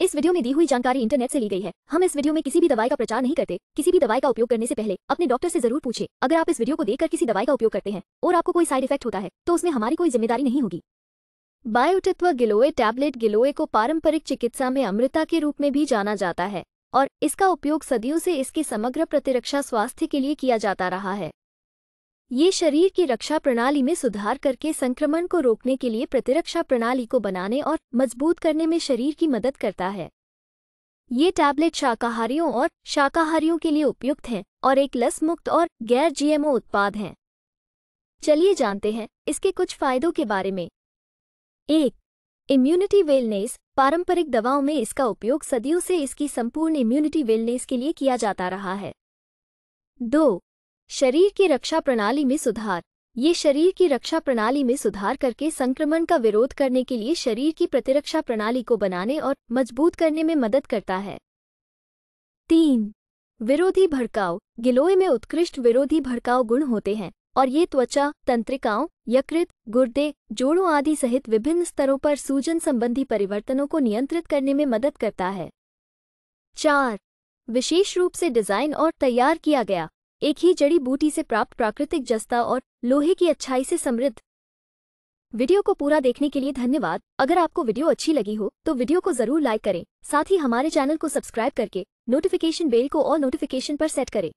इस वीडियो में दी हुई जानकारी इंटरनेट से ली गई है हम इस वीडियो में किसी भी दवाई का प्रचार नहीं करते किसी भी दवाई का उपयोग करने से पहले अपने डॉक्टर से जरूर पूछे अगर आप इस वीडियो को देखकर किसी दवाई का उपयोग करते हैं और आपको कोई साइड इफेक्ट होता है तो उसमें हमारी कोई जिम्मेदारी नहीं होगी बायोटित्व गिलोए टैबलेट गिलोए को पारंपरिक चिकित्सा में अमृता के रूप में भी जाना जाता है और इसका उपयोग सदियों से इसके समग्र प्रतिरक्षा स्वास्थ्य के लिए किया जाता रहा है ये शरीर की रक्षा प्रणाली में सुधार करके संक्रमण को रोकने के लिए प्रतिरक्षा प्रणाली को बनाने और मजबूत करने में शरीर की मदद करता है ये टैबलेट शाकाहारियों और शाकाहारियों के लिए उपयुक्त हैं और एक लस मुक्त और गैर जीएमओ उत्पाद हैं चलिए जानते हैं इसके कुछ फायदों के बारे में एक इम्यूनिटी वेलनेस पारंपरिक दवाओं में इसका उपयोग सदियों से इसकी संपूर्ण इम्यूनिटी वेलनेस के लिए किया जाता रहा है दो शरीर की रक्षा प्रणाली में सुधार ये शरीर की रक्षा प्रणाली में सुधार करके संक्रमण का विरोध करने के लिए शरीर की प्रतिरक्षा प्रणाली को बनाने और मजबूत करने में मदद करता है तीन विरोधी भड़काव गिलोय में उत्कृष्ट विरोधी भड़काव गुण होते हैं और ये त्वचा तंत्रिकाओं यकृत गुर्दे जोड़ों आदि सहित विभिन्न स्तरों पर सूजन संबंधी परिवर्तनों को नियंत्रित करने में मदद करता है चार विशेष रूप से डिजाइन और तैयार किया गया एक ही जड़ी बूटी से प्राप्त प्राकृतिक जस्ता और लोहे की अच्छाई से समृद्ध वीडियो को पूरा देखने के लिए धन्यवाद अगर आपको वीडियो अच्छी लगी हो तो वीडियो को जरूर लाइक करें साथ ही हमारे चैनल को सब्सक्राइब करके नोटिफिकेशन बेल को और नोटिफिकेशन पर सेट करें